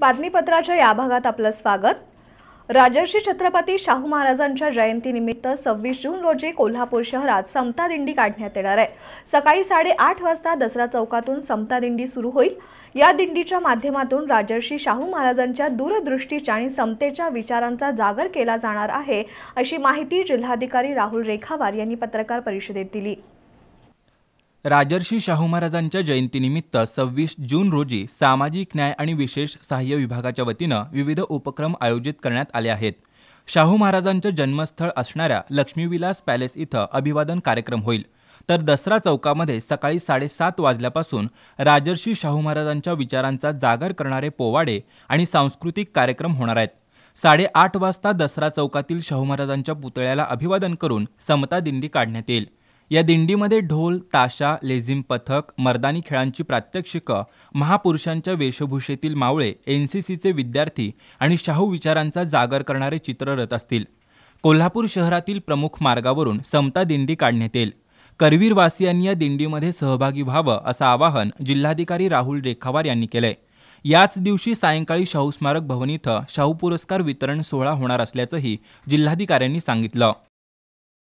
बातमीपत्राच्या या भागात आपलं स्वागत राजर्षी छत्रपती शाहू महाराजांच्या जयंतीनिमित्त सव्वीस जून रोजी कोल्हापूर शहरात समता दिंडी काढण्यात येणार आहे सकाळी साडेआठ वाजता दसरा चौकातून समता दिंडी सुरू होईल या दिंडीच्या माध्यमातून राजर्षी शाहू महाराजांच्या दूरदृष्टीच्या आणि समतेच्या विचारांचा जागर केला जाणार आहे अशी माहिती जिल्हाधिकारी राहुल रेखावार यांनी पत्रकार परिषदेत दिली राजर्षी शाहू महाराजांच्या जयंतीनिमित्त सव्वीस जून रोजी सामाजिक न्याय आणि विशेष सहाय्य विभागाच्या वतीनं विविध उपक्रम आयोजित करण्यात आले आहेत शाहू महाराजांचं जन्मस्थळ असणाऱ्या लक्ष्मीविलास पॅलेस इथं अभिवादन कार्यक्रम होईल तर दसरा चौकामध्ये सकाळी साडेसात वाजल्यापासून राजर्षी शाहू महाराजांच्या विचारांचा जागर करणारे पोवाडे आणि सांस्कृतिक कार्यक्रम होणार आहेत साडेआठ वाजता दसरा चौकातील शाहू महाराजांच्या पुतळ्याला अभिवादन करून समता दिंडी काढण्यात येईल या दिंडीमध्ये ढोल ताशा लेझिम पथक मर्दानी खेळांची प्रात्यक्षिकं महापुरुषांच्या वेशभूषेतील मावळे एन सी सीचे विद्यार्थी आणि शाहू विचारांचा जागर करणारे चित्ररथ असतील कोल्हापूर शहरातील प्रमुख मार्गावरून समता दिंडी काढण्यात येईल करवीरवासियांनी या दिंडीमध्ये सहभागी व्हावं असं आवाहन जिल्हाधिकारी राहुल रेखावार यांनी केलंय याच दिवशी सायंकाळी शाहू स्मारक भवन इथं शाहू पुरस्कार वितरण सोहळा होणार असल्याचंही जिल्हाधिकाऱ्यांनी सांगितलं